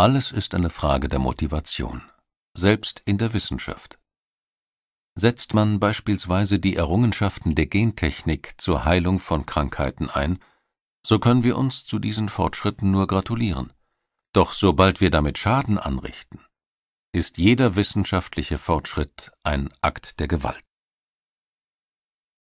Alles ist eine Frage der Motivation, selbst in der Wissenschaft. Setzt man beispielsweise die Errungenschaften der Gentechnik zur Heilung von Krankheiten ein, so können wir uns zu diesen Fortschritten nur gratulieren. Doch sobald wir damit Schaden anrichten, ist jeder wissenschaftliche Fortschritt ein Akt der Gewalt.